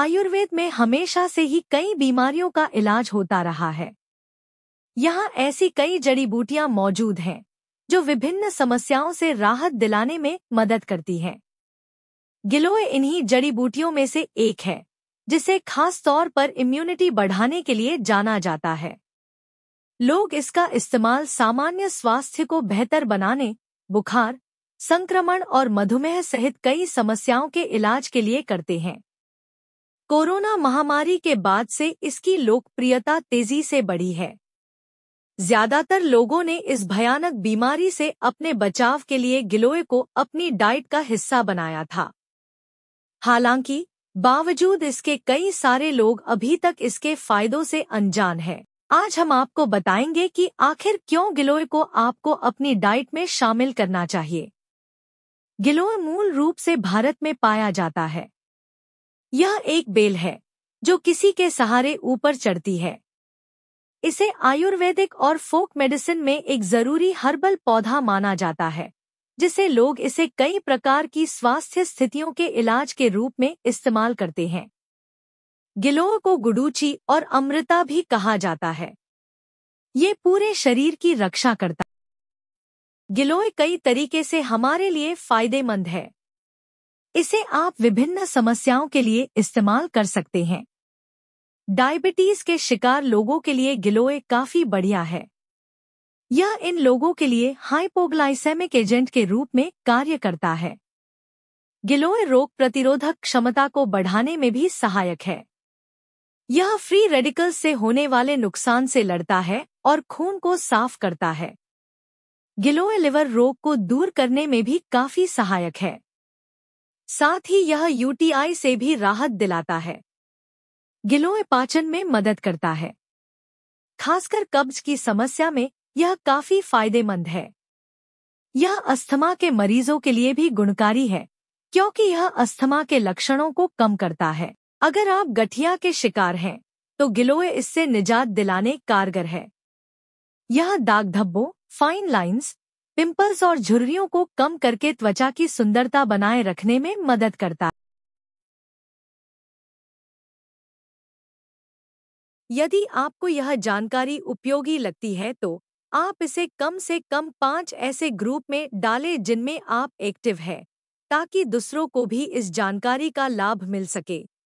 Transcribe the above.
आयुर्वेद में हमेशा से ही कई बीमारियों का इलाज होता रहा है यहाँ ऐसी कई जड़ी बूटियां मौजूद हैं जो विभिन्न समस्याओं से राहत दिलाने में मदद करती हैं गिलोय इन्हीं जड़ी बूटियों में से एक है जिसे खास तौर पर इम्यूनिटी बढ़ाने के लिए जाना जाता है लोग इसका इस्तेमाल सामान्य स्वास्थ्य को बेहतर बनाने बुखार संक्रमण और मधुमेह सहित कई समस्याओं के इलाज के लिए करते हैं कोरोना महामारी के बाद से इसकी लोकप्रियता तेजी से बढ़ी है ज्यादातर लोगों ने इस भयानक बीमारी से अपने बचाव के लिए गिलोय को अपनी डाइट का हिस्सा बनाया था हालांकि बावजूद इसके कई सारे लोग अभी तक इसके फायदों से अनजान हैं। आज हम आपको बताएंगे कि आखिर क्यों गिलोय को आपको अपनी डाइट में शामिल करना चाहिए गिलोय मूल रूप से भारत में पाया जाता है यह एक बेल है जो किसी के सहारे ऊपर चढ़ती है इसे आयुर्वेदिक और फोक मेडिसिन में एक जरूरी हर्बल पौधा माना जाता है जिसे लोग इसे कई प्रकार की स्वास्थ्य स्थितियों के इलाज के रूप में इस्तेमाल करते हैं गिलोह को गुडूची और अमृता भी कहा जाता है ये पूरे शरीर की रक्षा करता गिलोय कई तरीके से हमारे लिए फायदेमंद है इसे आप विभिन्न समस्याओं के लिए इस्तेमाल कर सकते हैं डायबिटीज के शिकार लोगों के लिए गिलोए काफी बढ़िया है यह इन लोगों के लिए हाइपोग्लाइसेमिक एजेंट के रूप में कार्य करता है गिलोए रोग प्रतिरोधक क्षमता को बढ़ाने में भी सहायक है यह फ्री रेडिकल्स से होने वाले नुकसान से लड़ता है और खून को साफ करता है गिलोए लिवर रोग को दूर करने में भी काफी सहायक है साथ ही यह यूटीआई से भी राहत दिलाता है गिलोय पाचन में मदद करता है खासकर कब्ज की समस्या में यह काफी फायदेमंद है यह अस्थमा के मरीजों के लिए भी गुणकारी है क्योंकि यह अस्थमा के लक्षणों को कम करता है अगर आप गठिया के शिकार हैं तो गिलोय इससे निजात दिलाने कारगर है यह दाग धब्बों फाइन लाइंस पिंपल्स और झुर्रियों को कम करके त्वचा की सुंदरता बनाए रखने में मदद करता है यदि आपको यह जानकारी उपयोगी लगती है तो आप इसे कम से कम पांच ऐसे ग्रुप में डालें जिनमें आप एक्टिव हैं ताकि दूसरों को भी इस जानकारी का लाभ मिल सके